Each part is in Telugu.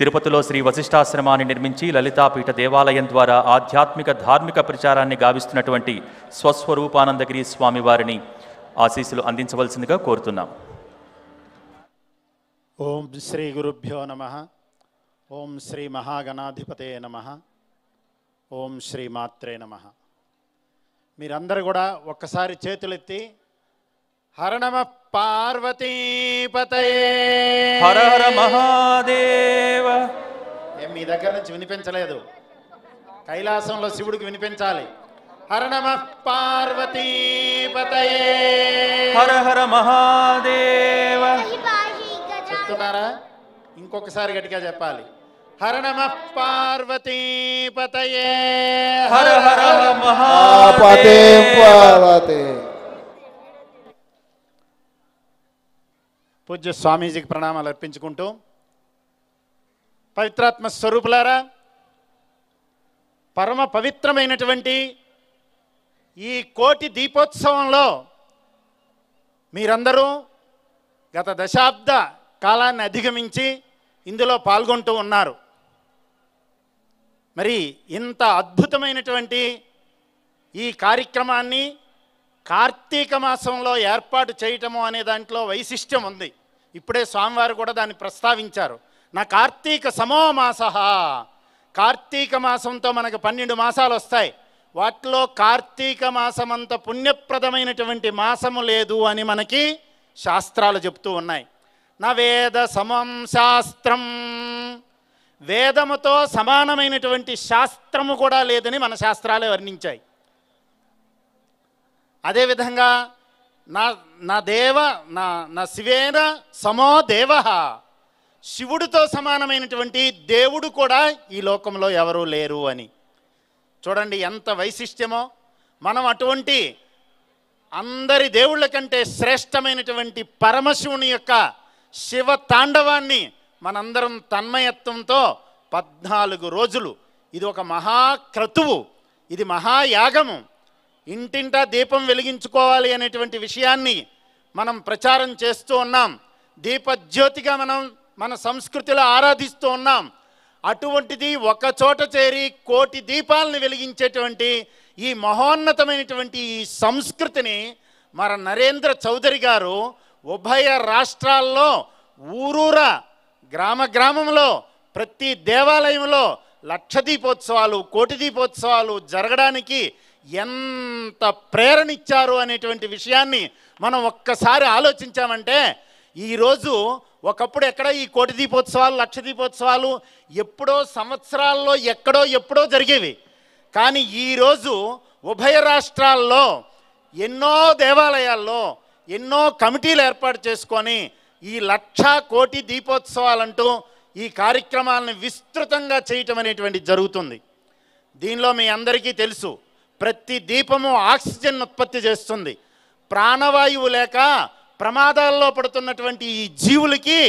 తిరుపతిలో శ్రీ వశిష్టాశ్రమాన్ని నిర్మించి లలితాపీఠ దేవాలయం ద్వారా ఆధ్యాత్మిక ధార్మిక ప్రచారాన్ని గావిస్తున్నటువంటి స్వస్వరూపానందగిరి స్వామివారిని ఆశీస్సులు అందించవలసిందిగా కోరుతున్నాం ఓం శ్రీ గురుభ్యో నమ ఓం శ్రీ మహాగణాధిపతే నమ ఓం శ్రీ మాత్రే నమ మీరందరూ కూడా ఒక్కసారి చేతులెత్తి హర నమ పార్వతీపతయే హర హర మహాదేవ ఏం మీ దగ్గర నుంచి వినిపించలేదు కైలాసంలో శివుడికి వినిపించాలి హర నమ పార్వతీపతయే హర హర మహాదేవ చెప్తున్నారా ఇంకొకసారి గట్టిగా చెప్పాలి హర నమ పార్వతీపతయే హర హర మహాపతే పార్వతే పూజ్య స్వామీజీకి ప్రణామాలు అర్పించుకుంటూ పవిత్రాత్మ స్వరూపులారా పరమ పవిత్రమైనటువంటి ఈ కోటి దీపోత్సవంలో మీరందరూ గత దశాబ్ద కాలాన్ని అధిగమించి ఇందులో పాల్గొంటూ ఉన్నారు మరి ఇంత అద్భుతమైనటువంటి ఈ కార్యక్రమాన్ని కార్తీక మాసంలో ఏర్పాటు చేయటము అనే దాంట్లో వైశిష్ట్యం ఉంది ఇప్పుడే స్వామివారు కూడా దాన్ని ప్రస్తావించారు నా కార్తీక మాస కార్తీక మాసంతో మనకు పన్నెండు మాసాలు వస్తాయి వాటిలో కార్తీక అంత పుణ్యప్రదమైనటువంటి మాసము లేదు అని మనకి శాస్త్రాలు చెప్తూ ఉన్నాయి నా వేద సమం శాస్త్రం వేదముతో సమానమైనటువంటి శాస్త్రము కూడా లేదని మన శాస్త్రాలే వర్ణించాయి అదేవిధంగా నా నా దేవ నా నా శివేన సమో దేవ శివుడితో సమానమైనటువంటి దేవుడు కూడా ఈ లోకంలో ఎవరూ లేరు అని చూడండి ఎంత వైశిష్ట్యమో మనం అటువంటి అందరి దేవుళ్ళ కంటే శ్రేష్టమైనటువంటి పరమశివుని యొక్క శివ తాండవాన్ని మనందరం తన్మయత్వంతో పద్నాలుగు రోజులు ఇది ఒక మహాక్రతువు ఇది మహాయాగము ఇంటింటా దీపం వెలిగించుకోవాలి అనేటువంటి విషయాన్ని మనం ప్రచారం చేస్తూ ఉన్నాం దీపజ్యోతిగా మనం మన సంస్కృతిలో ఆరాధిస్తూ ఉన్నాం అటువంటిది ఒక చోట చేరి కోటి దీపాలను వెలిగించేటువంటి ఈ మహోన్నతమైనటువంటి ఈ సంస్కృతిని మన నరేంద్ర చౌదరి గారు ఉభయ రాష్ట్రాల్లో ఊరూర గ్రామ గ్రామంలో ప్రతి దేవాలయంలో లక్ష దీపోత్సవాలు కోటి దీపోత్సవాలు జరగడానికి ఎంత ప్రేరణిచ్చారు అనేటువంటి విషయాన్ని మనం ఒక్కసారి ఆలోచించామంటే ఈరోజు ఒకప్పుడు ఎక్కడ ఈ కోటి దీపోత్సవాలు లక్ష దీపోత్సవాలు ఎప్పుడో సంవత్సరాల్లో ఎక్కడో ఎప్పుడో జరిగేవి కానీ ఈరోజు ఉభయ రాష్ట్రాల్లో ఎన్నో దేవాలయాల్లో ఎన్నో కమిటీలు ఏర్పాటు చేసుకొని ఈ లక్ష కోటి దీపోత్సవాలంటూ ఈ కార్యక్రమాలను విస్తృతంగా చేయటం అనేటువంటి జరుగుతుంది దీనిలో మీ అందరికీ తెలుసు ప్రతి దీపము ఆక్సిజన్ ఉత్పత్తి చేస్తుంది ప్రాణవాయువు లేక ప్రమాదాల్లో పడుతున్నటువంటి ఈ జీవులకి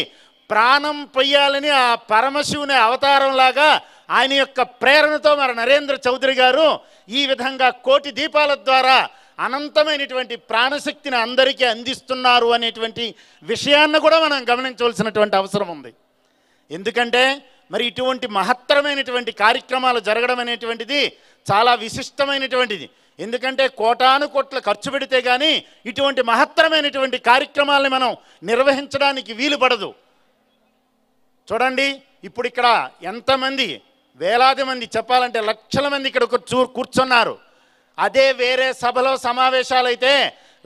ప్రాణం పొయ్యాలని ఆ పరమశివుని అవతారంలాగా ఆయన యొక్క ప్రేరణతో మరి నరేంద్ర చౌదరి గారు ఈ విధంగా కోటి దీపాల ద్వారా అనంతమైనటువంటి ప్రాణశక్తిని అందరికీ అందిస్తున్నారు అనేటువంటి విషయాన్ని కూడా మనం గమనించవలసినటువంటి అవసరం ఉంది ఎందుకంటే మరి ఇటువంటి మహత్తరమైనటువంటి కార్యక్రమాలు జరగడం అనేటువంటిది చాలా విశిష్టమైనటువంటిది ఎందుకంటే కోటాను కోట్ల ఖర్చు పెడితే కానీ ఇటువంటి మహత్తరమైనటువంటి కార్యక్రమాలని మనం నిర్వహించడానికి వీలు పడదు చూడండి ఇప్పుడు ఇక్కడ ఎంతమంది వేలాది మంది చెప్పాలంటే లక్షల మంది ఇక్కడ కూర్చున్నారు అదే వేరే సభలో సమావేశాలైతే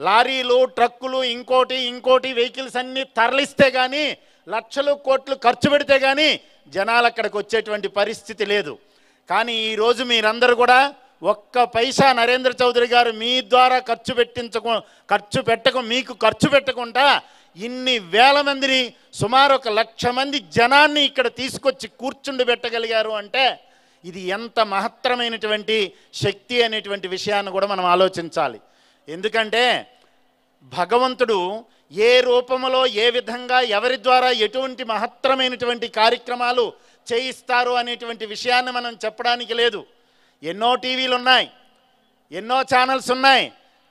లారీలు ట్రక్కులు ఇంకోటి ఇంకోటి వెహికల్స్ అన్నీ తరలిస్తే కానీ లక్షలు కోట్లు ఖర్చు పెడితే కానీ జనాలు అక్కడికి వచ్చేటువంటి పరిస్థితి లేదు కానీ ఈరోజు మీరందరూ కూడా ఒక్క పైసా నరేంద్ర చౌదరి గారు మీ ద్వారా ఖర్చు పెట్టించకు ఖర్చు పెట్టకు మీకు ఖర్చు పెట్టకుండా ఇన్ని వేల మందిని సుమారు ఒక లక్ష మంది జనాన్ని ఇక్కడ తీసుకొచ్చి కూర్చుండి పెట్టగలిగారు అంటే ఇది ఎంత మహత్తరమైనటువంటి శక్తి అనేటువంటి విషయాన్ని కూడా మనం ఆలోచించాలి ఎందుకంటే భగవంతుడు ఏ రూపములో ఏ విధంగా ఎవరి ద్వారా ఎటువంటి మహత్తరమైనటువంటి కార్యక్రమాలు చేయిస్తారు అనేటువంటి విషయాన్ని మనం చెప్పడానికి లేదు ఎన్నో టీవీలు ఉన్నాయి ఎన్నో ఛానల్స్ ఉన్నాయి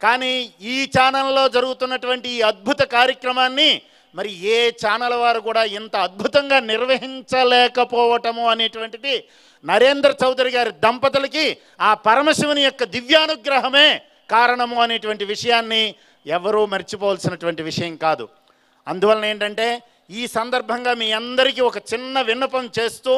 కానీ ఈ ఛానల్లో జరుగుతున్నటువంటి ఈ అద్భుత కార్యక్రమాన్ని మరి ఏ ఛానల్ వారు కూడా ఇంత అద్భుతంగా నిర్వహించలేకపోవటము అనేటువంటిది నరేంద్ర చౌదరి గారి దంపతులకి ఆ పరమశివుని యొక్క దివ్యానుగ్రహమే కారణము అనేటువంటి విషయాన్ని ఎవరూ మర్చిపోవాల్సినటువంటి విషయం కాదు అందువలన ఏంటంటే ఈ సందర్భంగా మీ అందరికీ ఒక చిన్న విన్నపం చేస్తూ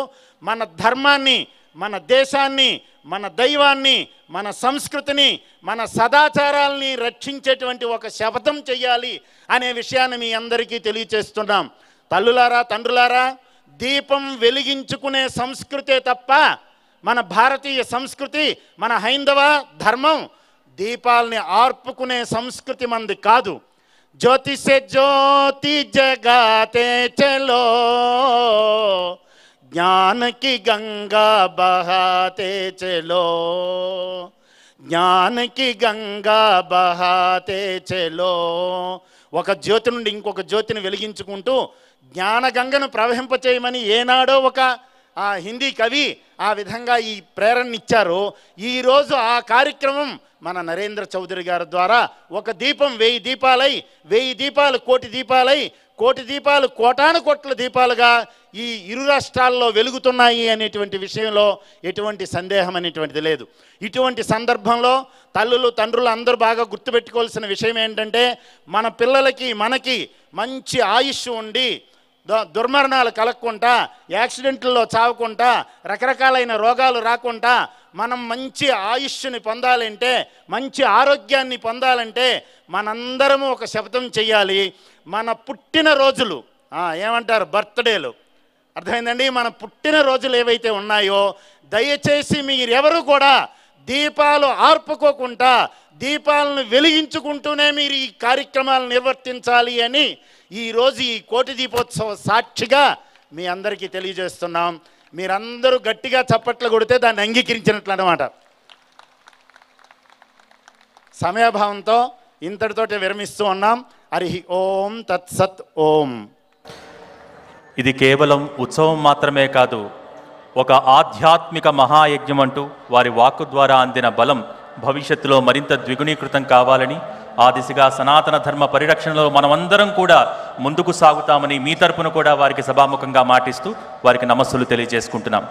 మన ధర్మాన్ని మన దేశాన్ని మన దైవాన్ని మన సంస్కృతిని మన సదాచారాల్ని రక్షించేటువంటి ఒక శపథం చేయాలి అనే విషయాన్ని మీ అందరికీ తెలియచేస్తున్నాం తల్లులారా తండ్రులారా దీపం వెలిగించుకునే సంస్కృతే తప్ప మన భారతీయ సంస్కృతి మన హైందవ ధర్మం దీపాలని ఆర్పుకునే సంస్కృతి మంది కాదు జ్యోతిష జ్యోతి జగాతే చలో జ్ఞానకి గంగా బహాతే చలో జ్ఞానకి గంగా బహాతే చలో ఒక జ్యోతి నుండి ఇంకొక జ్యోతిని వెలిగించుకుంటూ జ్ఞానగంగను ప్రవహింపచేయమని ఏనాడో ఒక ఆ హిందీ కవి ఆ విధంగా ఈ ప్రేరణ ఇచ్చారు ఈరోజు ఆ కార్యక్రమం మన నరేంద్ర చౌదరి గారి ద్వారా ఒక దీపం వెయ్యి దీపాలై వెయ్యి దీపాలు కోటి దీపాలై కోటి దీపాలు కోటాను కోట్ల దీపాలుగా ఈ ఇరు రాష్ట్రాల్లో వెలుగుతున్నాయి అనేటువంటి విషయంలో ఎటువంటి సందేహం అనేటువంటిది లేదు ఇటువంటి సందర్భంలో తల్లులు తండ్రులు అందరూ బాగా గుర్తుపెట్టుకోవాల్సిన విషయం ఏంటంటే మన పిల్లలకి మనకి మంచి ఆయుష్ ఉండి దుర్మరణాలు కలగకుండా యాక్సిడెంట్లలో చావకుండా రకరకాలైన రోగాలు రాకుండా మనం మంచి ఆయుష్ని పొందాలంటే మంచి ఆరోగ్యాన్ని పొందాలంటే మనందరము ఒక శబ్దం చెయ్యాలి మన పుట్టిన రోజులు ఏమంటారు బర్త్డేలు అర్థమైందండి మన పుట్టిన రోజులు ఏవైతే ఉన్నాయో దయచేసి మీరెవరు కూడా దీపాలు ఆర్పుకోకుండా దీపాలను వెలిగించుకుంటూనే మీరు ఈ కార్యక్రమాలు నిర్వర్తించాలి అని ఈరోజు ఈ కోటి దీపోత్సవ సాక్షిగా మీ అందరికీ తెలియజేస్తున్నాం మీరందరూ గట్టిగా చప్పట్లు కొడితే దాన్ని అంగీకరించినట్లు అనమాట సమయాభావంతో ఇంతటితోటి విరమిస్తూ ఉన్నాం హరి ఓం తత్సత్ ఓం ఇది కేవలం ఉత్సవం మాత్రమే కాదు ఒక ఆధ్యాత్మిక మహాయజ్ఞం అంటూ వారి వాక్కు ద్వారా అందిన బలం భవిష్యత్తులో మరింత ద్విగుణీకృతం కావాలని ఆ దిశగా సనాతన ధర్మ పరిరక్షణలో మనమందరం కూడా ముందుకు సాగుతామని మీ తరపున కూడా వారికి సభాముఖంగా మాటిస్తూ వారికి నమస్సులు తెలియజేసుకుంటున్నాం